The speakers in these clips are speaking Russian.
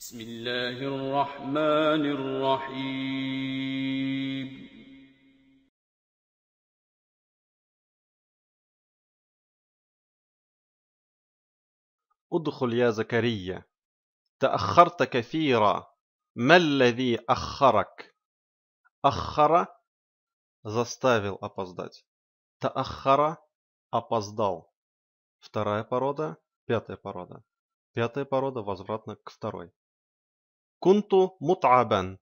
بسم الله الرحمن الرحيم ادخل يا زكريا تأخرت كثيرا ما الذي أخرك أخر заставил опоздать Таахара опоздал. Вторая порода, пятая порода. Пятая порода возвратно к второй. كنت متعبا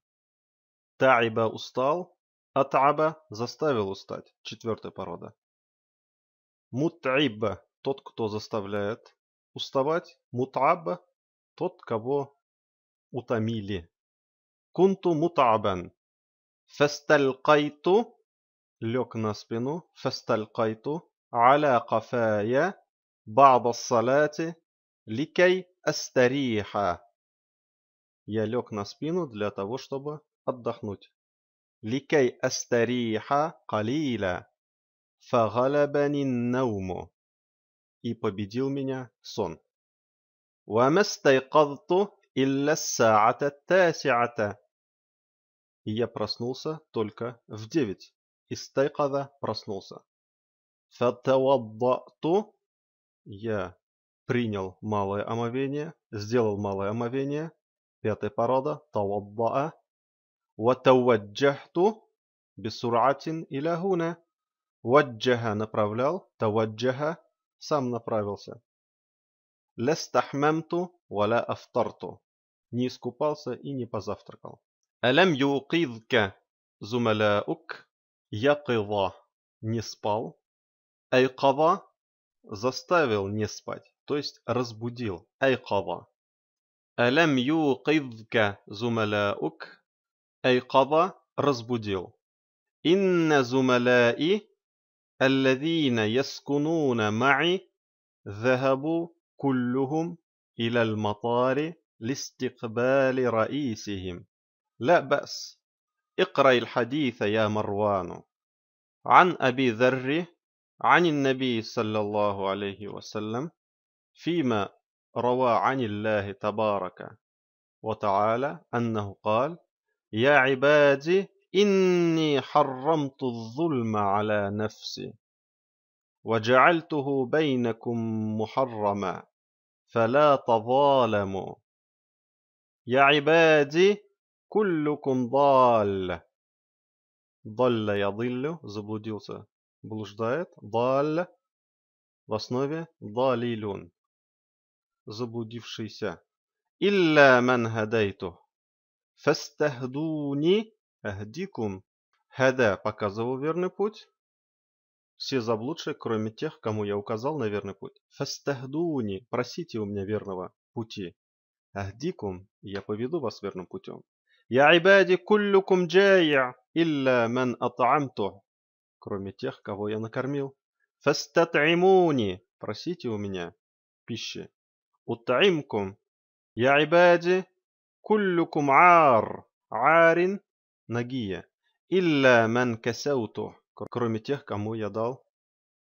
تعب устал Атаба заставил устать. Четвертая порода. Мутаибба – тот, кто заставляет уставать. Мутаба – тот, кого утомили. Кунту мутабан. Фасталькайту – лег на спину. Фасталькайту – аля кафая баба салати ликей астариха. Я лег на спину для того, чтобы отдохнуть. «Ликей астариха калиля, фагалабани науму» и победил меня сон. «Вамастайкадту илля саата тасиата» и я проснулся только в девять. Истайкада проснулся. «Фатаваддату» я принял малое омовение, сделал малое омовение, Пятая парада. Таваддаа. Ватаваджахту. Бисуратин иля хуна. Ваджаха направлял. Таваджаха сам направился. Лестахмамту валя афтарту. Не искупался и не позавтракал. Алям юкидка зумаляук якива. Не спал. Айкава заставил не спать, то есть разбудил. Айкава. ألم يوقظك زملاؤك أيقظ разбудил إن زملائي الذين يسكنون معي ذهبوا كلهم إلى المطار لاستقبال رئيسهم لا بأس اقرأ الحديث يا مروان عن أبي ذر عن النبي صلى الله عليه وسلم فيما روى عن الله تبارك وتعالى أنه قال يا عبادي إني حرمت الظلم على نفسي وجعلته بينكم محرما فلا تظالموا يا عبادي كلكم ضال ضل يضل заблудился блуждает ضال в основе заблудившийся. «Илля ман хадайту». «Фастахдуни ахдикум». «Хада» показывал верный путь. Все заблудшие, кроме тех, кому я указал на верный путь. «Фастахдуни». «Просите у меня верного пути». «Ахдикум». «Я поведу вас верным путем». «Я ибади куллюкум джая, илля ман атамту». Кроме тех, кого я накормил. Фастатаймуни. «Просите у меня пищи». أطعمكم يا عبادي كلكم عار عار нагия إلا من كسوته кроме тех, кому я дал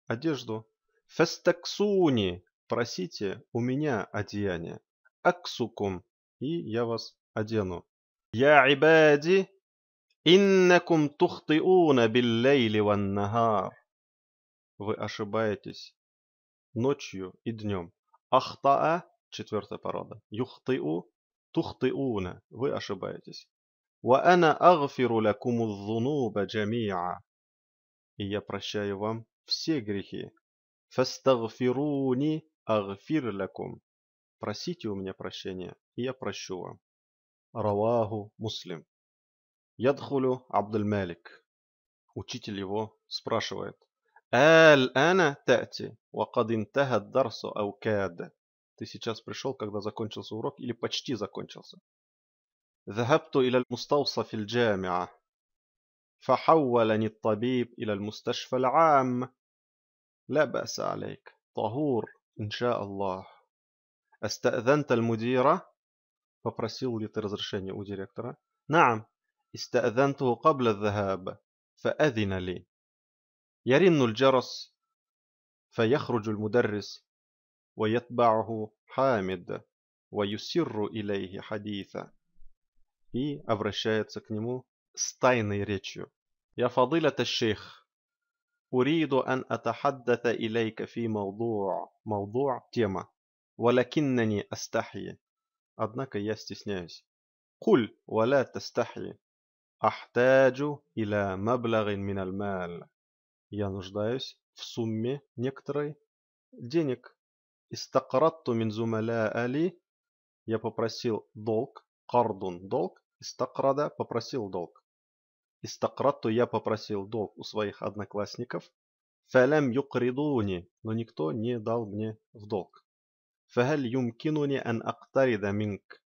одежду. Фестексуни, просите у меня одеяние. Аксукум, и я вас одену. Я ибади, иннакум тухтиуна биллейли ваннахар. Вы ошибаетесь ночью и днем. Ахтаа Четвертая порода. Юхтыу, тухтыуна. Вы ошибаетесь. وَأَنَا أَغْفِرُ لَكُمُ الذُّنُوبَ جَمِيعًا И я прощаю вам все грехи. فَاسْتَغْفِرُونِ أَغْفِرْ لَكُمْ Просите у меня прощения, и я прощу вам. Раваху Муслим. Ядхулю Абдуль-Малик. Учитель его спрашивает. «Аль ана тати, ва кад интаха дарсу ау кад». Ты сейчас пришел, когда закончился урок, или почти закончился. ذهبت إلى المستوصى في الجامعة. فحولني الطبيب إلى المستشفى العام. لا بأس عليك. طهور إن شاء الله. استأذنت المديرة؟ Попросил ли ты разрешение у директора? نعم. استأذنته قبل الذهاب. فأذن لي. يرن الجرس فيخرج المدرس ويتبعه حامد ويسر إليه حديثا и обращается к нему с тайной речью. «Я فضيلة الشيخ أريد أن أتحدث إليك في موضوع موضوع тема ولكنني أستحي Однако я стесняюсь. قل ولا تستحي أحتاج إلى مبلغ من المال Я нуждаюсь в сумме некоторой денег Истакрату мин зумаля али. Я попросил долг. Кардун – долг. Истакрада – попросил долг. Истакрату я попросил долг у своих одноклассников. Фалям юкридуни. Но никто не дал мне в долг. Фахаль юмкинуни ан актарида минк.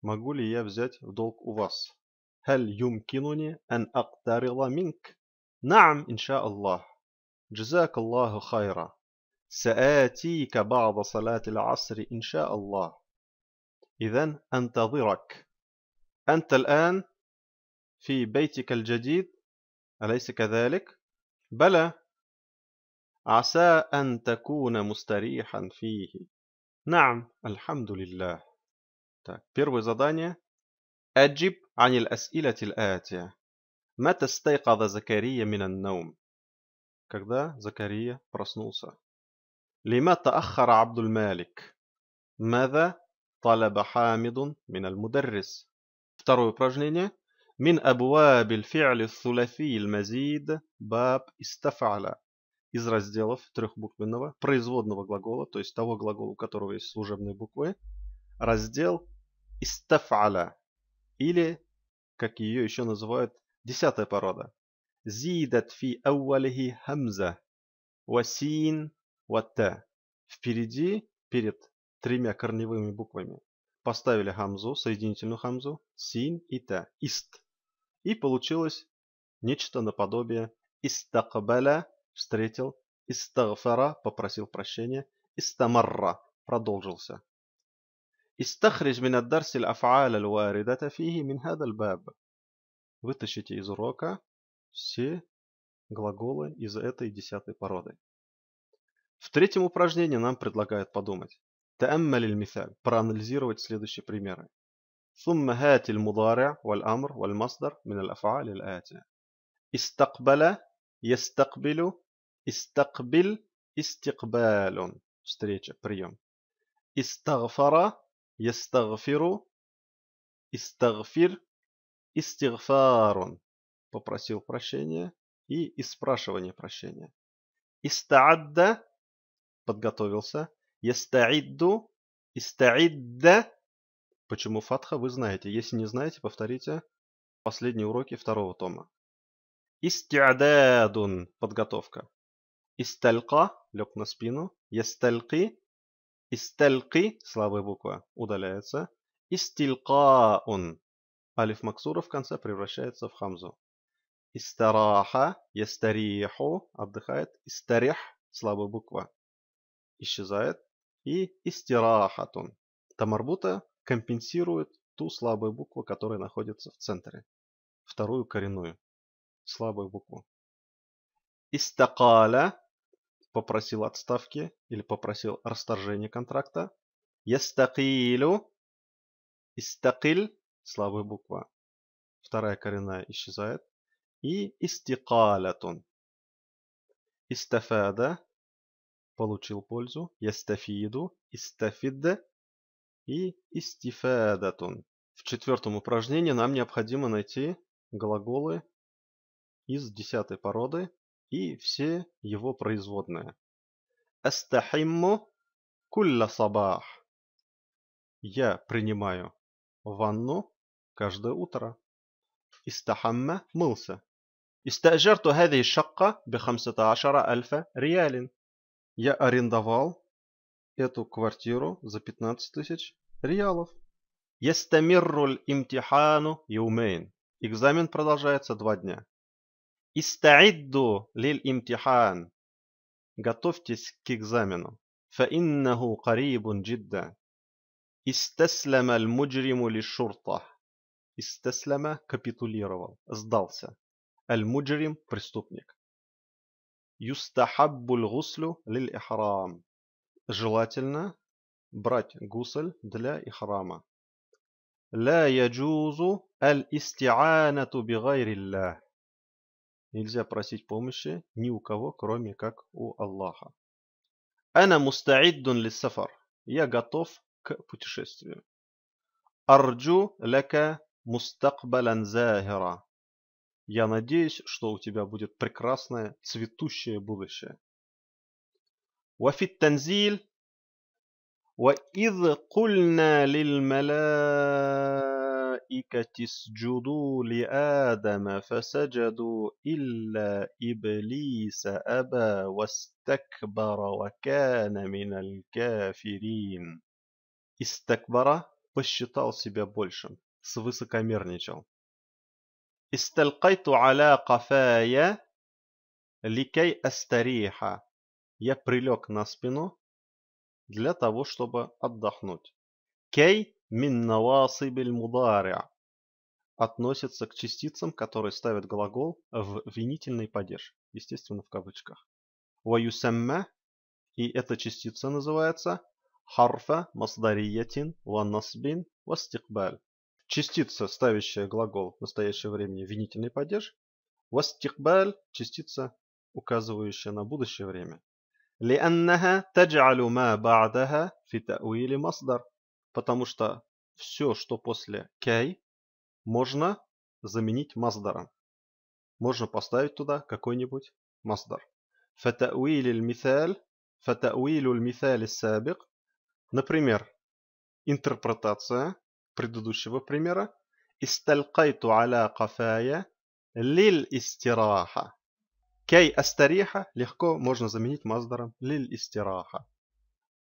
Могу ли я взять в долг у вас? Халь юмкинуни ан актарила минк. Наам, инша Аллах. Джазак Аллаху хайра. سآتيك بعد صلاة العصر إن شاء الله إذا أنتظرك أنت الآن في بيتك الجديد أليس كذلك؟ بلى عسى أن تكون مستريحا فيه نعم الحمد لله Так, первое задание. أجب عن الأسئلة الآتية. متى استيقظ زكريا من النوم? Когда Закария проснулся? لما تأخر عبد المالك? ماذا طلب حامد من المدرس? Второе упражнение. من أبواب الفعل الثلاثي المزيد باب استفعل. Из разделов трехбуквенного производного глагола, то есть того глагола, у которого есть служебные буквы, раздел استفعل или, как ее еще называют, десятая порода. زيدت في أوله همزة وسين вот «Уатте». Впереди, перед тремя корневыми буквами, поставили хамзу, соединительную хамзу, син и та, ист. И получилось нечто наподобие Истакабеля встретил, истагфара попросил прощения, истамарра продолжился. استخرج من الدرس الأفعال الواردة فيه من هذا الباب. Вытащите из урока все глаголы из этой десятой породы. В третьем упражнении нам предлагают подумать. تأمل المثال. Проанализировать следующие примеры. ثم هات المضارع والأمر والمصدر من الأفعال الآتية. استقبل يستقبل استقبل استقبال. Встреча, прием. استغفر يستغفر استغفر استغفار. Попросил прощения и испрашивание прощения. استعد подготовился. Ястаидду, истаидда. Почему фатха, вы знаете. Если не знаете, повторите последние уроки второго тома. Истиададун, подготовка. Исталька, лег на спину. Ястальки, истальки, слабая буква, удаляется. Истилкаун, алиф максура в конце превращается в хамзу. Истараха, ястариху, отдыхает. Истарих, слабая буква, исчезает. И истирахатун. Тамарбута компенсирует ту слабую букву, которая находится в центре. Вторую коренную. Слабую букву. Истакаля попросил отставки или попросил расторжение контракта. Ястакилю. Истакиль. Слабая буква. Вторая коренная исчезает. И истикалятун. Истафада получил пользу, ястафииду, истафидде и истифадатун. В четвертом упражнении нам необходимо найти глаголы из десятой породы и все его производные. Астахимму кулла сабах. Я принимаю ванну каждое утро. Истахамма мылся. استأجرت шакка би بخمسة عشر альфа ريال. Я арендовал эту квартиру за 15 тысяч реалов. Ястамирруль имтихану юмейн. Экзамен продолжается два дня. Истаидду лиль имтихан. Готовьтесь к экзамену. فإنه قريب Истеслама استسلم المجرم للشرطة. Истеслама капитулировал, сдался. Аль-Муджирим – преступник. يستحب الغسل للإحرام желательно брать غسل для إحرام لا يجوز الاستعانة بغير الله нельзя просить помощи ни у кого кроме как у Аллаха أنا مستعد للسفر я готов к путешествию أرجو لك مستقبلا زاهرا Я надеюсь, что у тебя будет прекрасное цветущее будущее. وفي التنزيل وإذ قلنا للملائكة اسجدوا لآدم فسجدوا إلا إبليس أبى واستكبر وكان من الكافرين استكبر посчитал себя большим, свысокомерничал. Исталькайту аля кафая ликей астариха. Я прилег на спину для того, чтобы отдохнуть. Кей мин навасибель мудариа относится к частицам, которые ставят глагол в винительный падеж, естественно в кавычках. Ваюсэмме, и эта частица называется харфа масдариятин ва насбин ва стикбаль частица, ставящая глагол в настоящее время винительный падеж. Вастихбаль – частица, указывающая на будущее время. لأنها تجعل ما بعدها في تأويل مصدر. Потому что все, что после кей, можно заменить маздаром. Можно поставить туда какой-нибудь маздар. فتأويل المثال فتأويل المثال السابق Например, интерпретация предыдущего примера. Исталькайту аля кафая лиль истираха. Кей астариха легко можно заменить маздаром лиль истираха.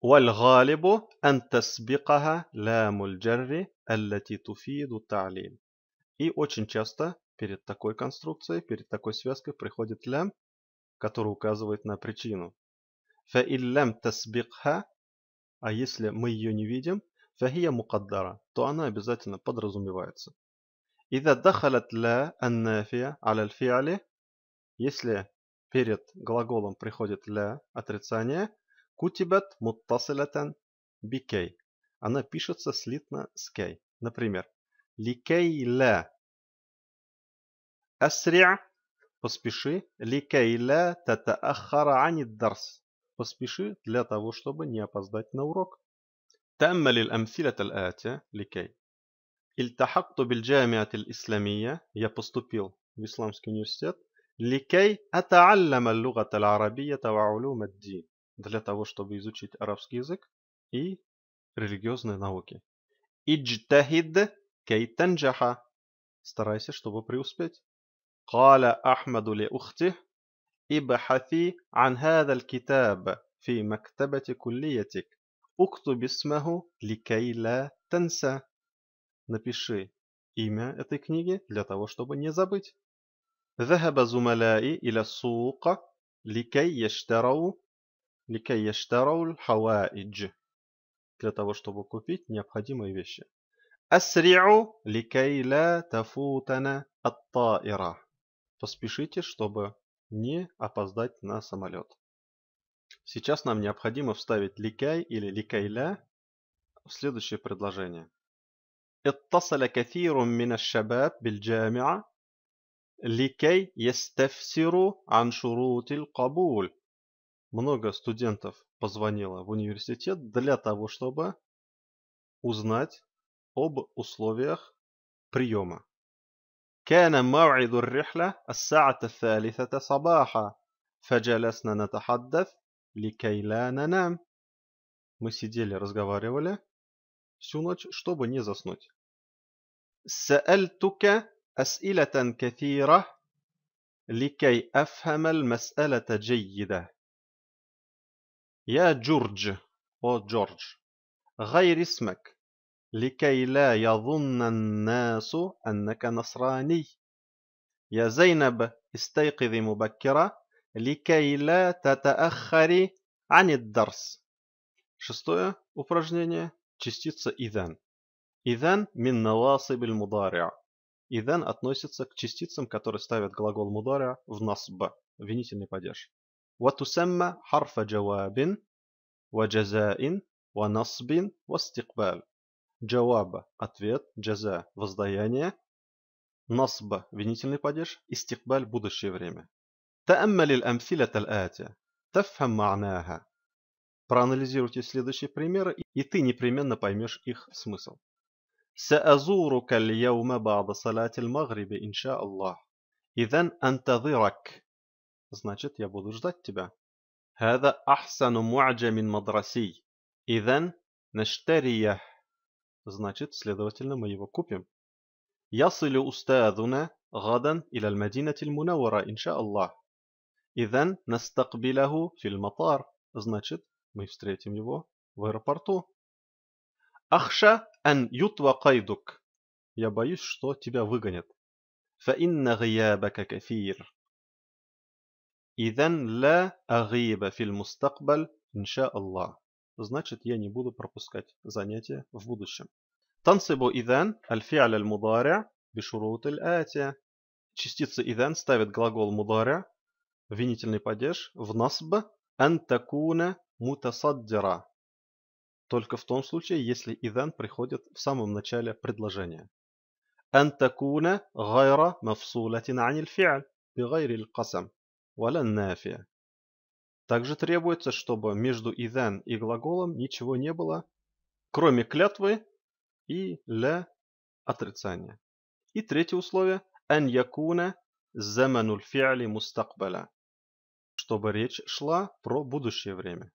والغالب أن تسبقها لام الجر التي تفيد И очень часто перед такой конструкцией, перед такой связкой приходит лям, который указывает на причину. فإن لم تسبقها, а если мы ее не видим, фахия мукаддара, то она обязательно подразумевается. Ида дахалят ля аннафия аля фиали, если перед глаголом приходит ля отрицание, кутибат муттасилятан бикей. Она пишется слитно с кей. Например, ликей ля асри' поспеши ликей ля татаахара ани дарс. Поспеши для того, чтобы не опоздать на урок. تأمل الأمثلة الآتية لكي التحقت بالجامعة الإسلامية يا поступил بإسلامسك Исламский لكي أتعلم اللغة العربية وعلوم الدين для того, чтобы изучить арабский язык и религиозные науки. اجتهد كي تنجح старайся, чтобы преуспеть. قال أحمد لأخته ابحثي عن هذا الكتاب في مكتبة كليتك Уктуб исмаху ликай ля танса. Напиши имя этой книги для того, чтобы не забыть. ذهب زملائي إلى السوق لكي يشتروا لكي يشتروا الحوائج для того, чтобы купить необходимые вещи. أسرعوا لكي لا тафутана الطائرة. Поспешите, чтобы не опоздать на самолет. Сейчас нам необходимо вставить ликай или ликайля в следующее предложение. اتصل كثير من الشباب بالجامعة لكي يستفسروا عن شروط القبول. Много студентов позвонило в университет для того, чтобы узнать об условиях приема. كان موعد الرحلة الساعة الثالثة صباحا فجلسنا نتحدث لكي لا ننام. Мы сидели, разговаривали всю ночь, чтобы не заснуть. سألتك أسئلة كثيرة لكي أفهم المسألة جيدة. يا جورج أو جورج غير اسمك لكي لا يظن الناس أنك نصراني. يا زينب استيقظي مبكرة لكي لا تتأخري عن الدرس. Шестое упражнение. Частица «идан». «Идан» мин навасиб мудариа. «Идан» относится к частицам, которые ставят глагол мудариа в насба, винительный падеж. وتسمى حرف جواب وجزاء ونصب واستقبال جواب – ответ, جزاء – воздаяние, насба – винительный падеж, истикбаль – будущее время. تأمل الأمثلة الآتية تفهم معناها Проанализируйте следующие примеры, и ты непременно поймешь их смысл. سأزورك اليوم بعد صلاة المغرب إن شاء الله. إذا أنتظرك. Значит, я буду ждать тебя. هذا أحسن معجم مدرسي. إذا نشتريه. Значит, следовательно, мы его купим. يصل أستاذنا غدا إلى المدينة المنورة إن شاء الله. Идан настакбиляху фильматар. Значит, мы встретим его в аэропорту. Ахша ан ютва кайдук. Я боюсь, что тебя выгонят. فإن غيابك كثير إذا لا أغيب في المستقبل إن شاء الله значит я не буду пропускать занятия в будущем تنصب إذا الفعل المضارع بشروط الآتية частица إذا ставит глагол مضارع винительный падеж в насб «ан такуна мутасаддира» только в том случае, если «идан» приходит в самом начале предложения. «Ан такуна гайра мафсулатин анил фи'аль бигайрил касам» валя нафия. Также требуется, чтобы между «идан» и глаголом ничего не было, кроме клятвы и «ля» отрицания. И третье условие «ан якуна заманул фи'али мустакбаля» чтобы речь шла про будущее время.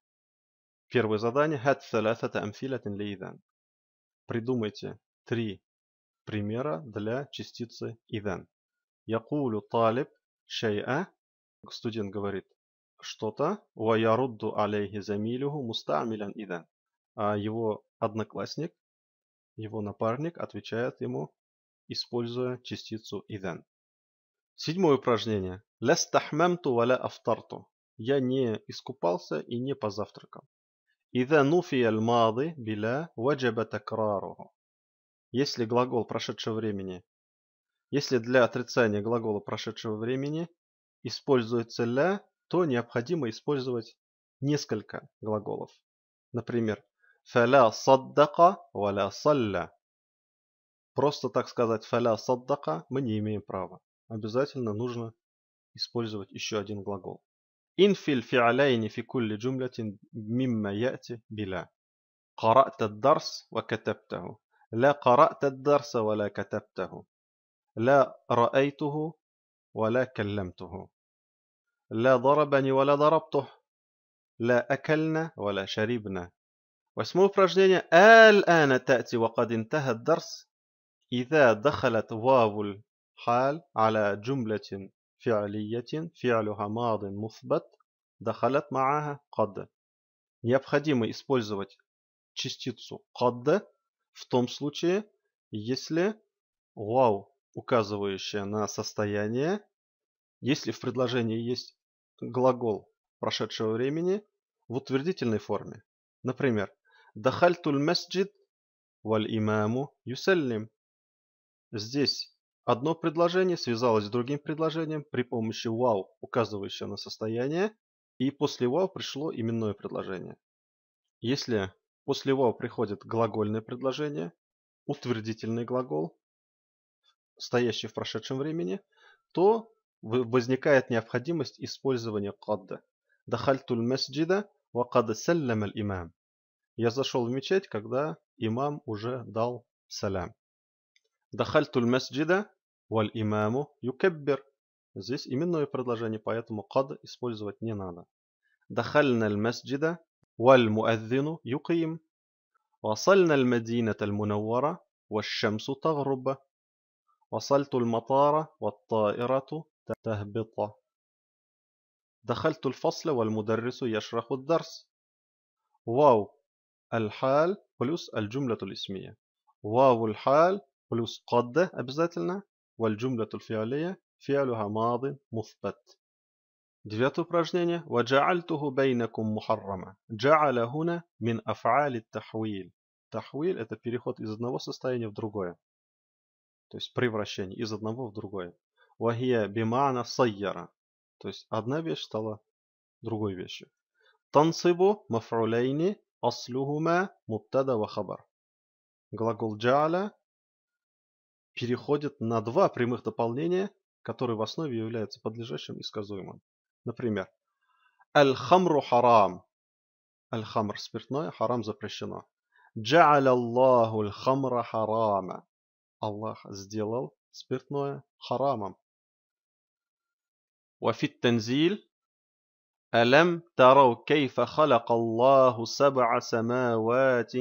Первое задание «Хат салясата амфилятин лейдан». Придумайте три примера для частицы «идан». Якулю талиб шай'a. Студент говорит что-то. Ва ярудду алейхи замилюху мустамилян Иден. А его одноклассник, его напарник отвечает ему, используя частицу Иден. Седьмое упражнение. «Ля стахмамту валя афтарту». Я не искупался и не позавтракал. «Ида нуфия лмады биля ваджаба такраруху». Если глагол прошедшего времени, если для отрицания глагола прошедшего времени используется «ля», то необходимо использовать несколько глаголов. Например, «фаля саддака валя салля». Просто так сказать «фаля саддака» мы не имеем права. обязательно нужно использовать еще один глагол. Инфил фиалайни фи кулли джумлятин мимма яти биля. قرأت الدرس وكتبته لا قرأت الدرس ولا كتبته لا رأيته ولا كلمته لا ضربني ولا ضربته لا أكلنا ولا شربنا واسم упражнение الآن تأتي وقد انتهى الدرس إذا دخلت واو حال على جملة فعلية فعلها ماض مثبت دخلت معها قد необходимо использовать частицу قد в том случае, если вау, указывающая на состояние, если в предложении есть глагол прошедшего времени в утвердительной форме. Например, دخلت المسجد валь يسلم Здесь Одно предложение связалось с другим предложением при помощи «вау», указывающего на состояние, и после «вау» пришло именное предложение. Если после «вау» приходит глагольное предложение, утвердительный глагол, стоящий в прошедшем времени, то возникает необходимость использования «кадда». «Дахальтуль месджида, ва кадда саллям имам». Я зашел в мечеть, когда имам уже дал салям. «Дахальтуль месджида Валь имаму юкеббер. Здесь именное предложение, поэтому кад использовать не надо. Дахальна аль-масджида валь وصلنا المدينة المنورة والشمس تغرب وصلت المطار والطائرة تهبط دخلت الفصل والمدرس يشرح الدرس واو الحال بلس الجملة الاسمية واو الحال بلس قد обязательно والجملة الفعلية فعلها ماض مثبت Девятое упражнение. وَجَعَلْتُهُ بَيْنَكُمْ مُحَرَّمًا جعل هنا من أفعال التحويل. Тахвиль – это переход из одного состояния в другое. То есть превращение из одного в другое. Вахия бимана сайяра. То есть одна вещь стала другой вещью. Тансибу мафрулейни аслюхума муттада вахабар. Глагол джаля переходит на два прямых дополнения, которые в основе являются подлежащим и сказуемым. Например, «Аль-хамру харам» – «Аль-хамр» – спиртное, «харам» – запрещено. «Джа'аля Аллаху аль-хамра харама» – «Аллах сделал спиртное харамом». وفي التنزيل ألم تروا كيف خلق الله سبع سماوات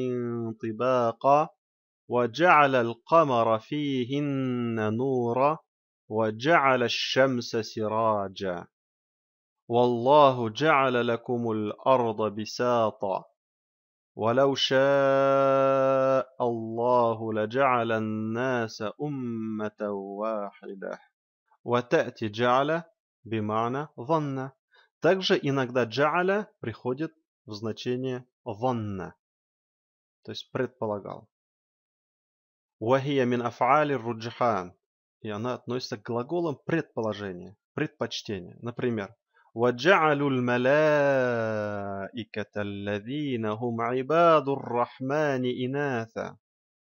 طباقا وجعل القمر فيهن نورا وجعل الشمس سراجا والله جعل لكم الارض بساطا ولو شاء الله لجعل الناس امه واحده وتاتي جعل بمعنى ظن также иногда جعل приходит в значение ظن то есть «предполагал». Уахия мин афали руджихан. И она относится к глаголам предположения, предпочтения. Например, وجعلوا الملائكة الذين هم عباد الرحمن إناثا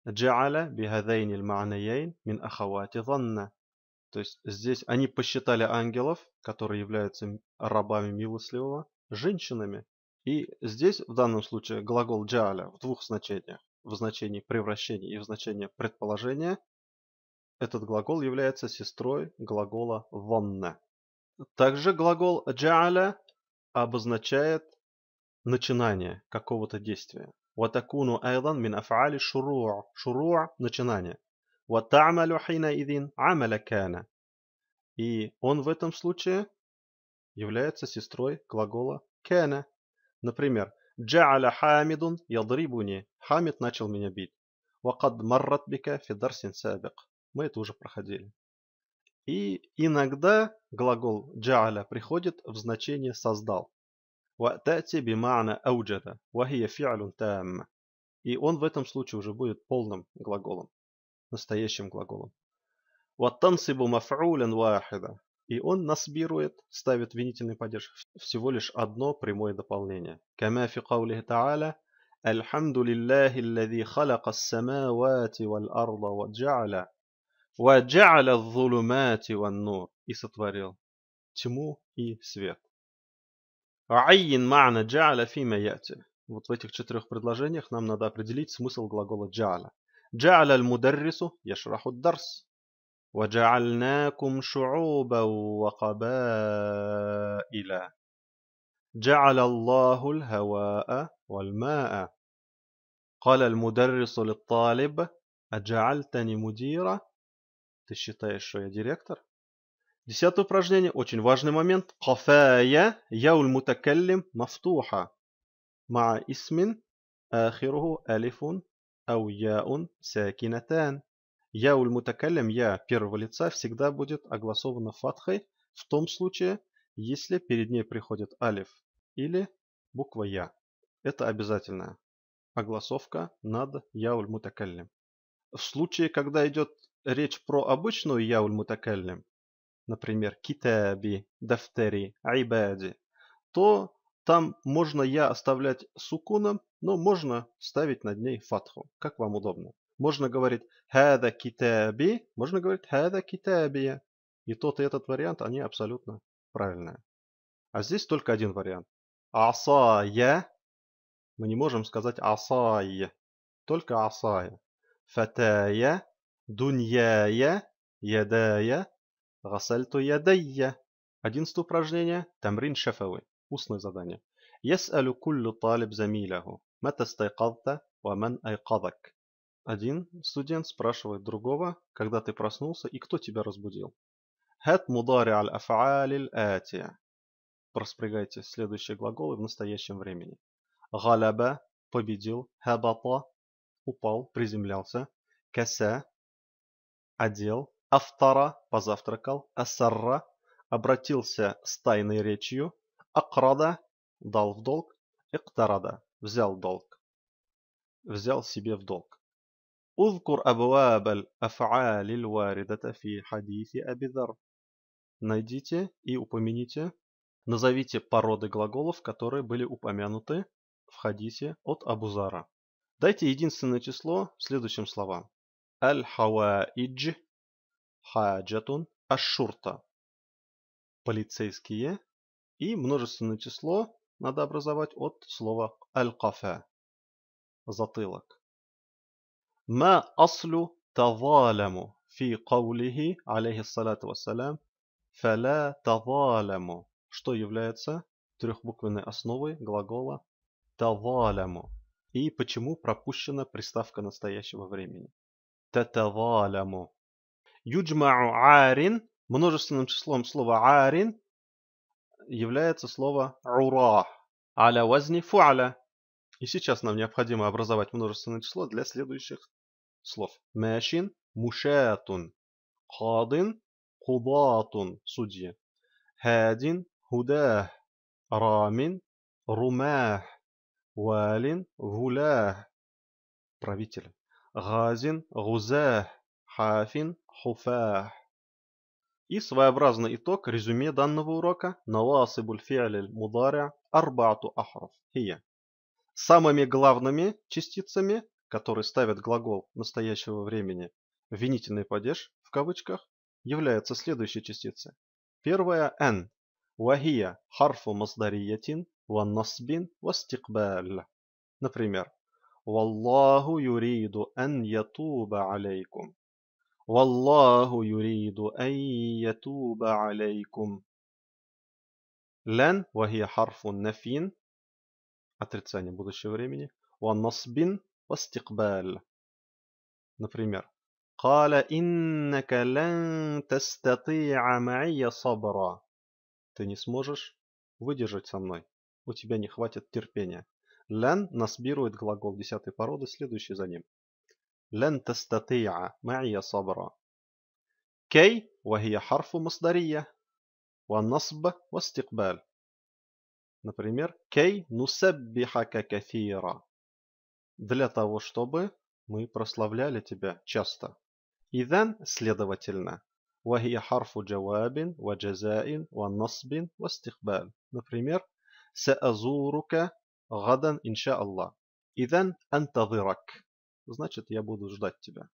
جعل بهذين المعنيين من أخوات ظن То есть здесь они посчитали ангелов, которые являются рабами милостливого, женщинами. И здесь в данном случае глагол джаля в двух значениях в значении превращения и в значении предположения, этот глагол является сестрой глагола «ванна». Также глагол «джа'аля» обозначает начинание какого-то действия. وتكون أيضا мин أفعال الشروع شروع начинание وتعمل حينئذ عمل كان и он в этом случае является сестрой глагола كان например Джа'аля хамидун ядрибуни. Хамид начал меня бить. Вакад маррат бика фидарсин сабик. Мы это уже проходили. И иногда глагол джа'аля приходит в значение создал. وتأتي بمعنى أوجد وهي فعل تام и он в этом случае уже будет полным глаголом, настоящим глаголом. وَتَنْصِبُ مَفْعُولًا وَاحِدًا и он насбирует, ставит винительный падеж, всего лишь одно прямое дополнение. كما في قوله تعالى الحمد لله الذي خلق السماوات والأرض وجعل وجعل الظلمات والنور и сотворил тьму и свет. عين معنى جعل فيما يأتي. Вот в этих четырех предложениях нам надо определить смысл глагола جعل. جعل المدرس يشرح дарс. وجعلناكم شعوبا وقبائل جعل الله الهواء والماء قال المدرس للطالب أجعلتني مديرا Ты считаешь, что я директор? Десятое упражнение. Очень важный момент. Кафая яул المتكلم мафтуха. Маа исмин ахируху алифун ау яун сакинатан. Я мутакалям я первого лица всегда будет огласовано фатхой в том случае, если перед ней приходит алиф или буква я. Это обязательная огласовка над я мутакалям. В случае, когда идет речь про обычную я мутакалям, например, китаби, дафтери, айбади, то там можно я оставлять сукуном, но можно ставить над ней фатху, как вам удобно. Можно говорить «Хэда китаби», можно говорить «Хэда китабия». И тот и этот вариант, они абсолютно правильные. А здесь только один вариант. «Асая». Мы не можем сказать «Асая». Только «Асая». «Фатая», «Дуньяя», «Ядая», «Гасальту ядайя». Одиннадцатое упражнение «Тамрин шафавы». Устное задание. يسأل كل طالب زميله متى استيقظت ومن أيقظك один студент спрашивает другого, когда ты проснулся и кто тебя разбудил. Хат мудари аль афаалиль атия. Проспрягайте следующие глаголы в настоящем времени. Галяба – победил. Хабата – упал, приземлялся. Кася – одел. Афтара – позавтракал. Асарра – обратился с тайной речью. Акрада – дал в долг. эктарада взял долг. Взял себе в долг. اذكر أبواب الأفعال الواردة في حديث أبي ذر. Найдите и упомяните, назовите породы глаголов, которые были упомянуты в хадисе от Абузара. Дайте единственное число следующим словам. Аль-Хаваидж, Хаджатун, Ашурта. Полицейские. И множественное число надо образовать от слова Аль-Кафе. Затылок. ما أصل تظالم في قوله عليه الصلاة والسلام فلا تظالمу, что является трехбуквенной основой глагола таваляму и почему пропущена приставка настоящего времени. Татаваляму. Юджмау арин, множественным числом слова арин является слово ура, على وزن فعل и сейчас нам необходимо образовать множественное число для следующих слов. Мэшин, мушатун, хадин, худатун, судьи, хадин, худах, рамин, румах, валин, вулях, правитель, газин, гузах, хафин, хуфах. И своеобразный итог резюме данного урока. Навасибуль фиалиль мударя арбату ахраф. Хия. Самыми главными частицами, которые ставят глагол настоящего времени в винительный падеж в кавычках, являются следующие частицы. Первая – «эн» – «вахия» – «харфу маздариятин» – «ваннасбин» – «вастикбаль». Например, «Валлаху юриду ан ятуба алейкум». «Валлаху юриду ан ятуба алейкум». «Лен» – «вахия» – «харфу нафин» отрицание будущего времени. وَالنَّصْبٍ وَاسْتِقْبَالٍ Например, قال إنك لن تستطيع معي صبرا. Ты не сможешь выдержать со мной. У тебя не хватит терпения. Лен насбирует глагол десятой породы, следующий за ним. Лен тастатия معي صبرا. Кей, وهي حرف مصدرية. والنصب واستقبال. Например, «Кей нусаббихака кафира» – «Для того, чтобы мы прославляли тебя часто». Идан, следовательно, وهي حرف جواب وجزاء والنصب واستقبال например سأزورك غدا إن شاء الله إذن أنتظرك значит я буду ждать тебя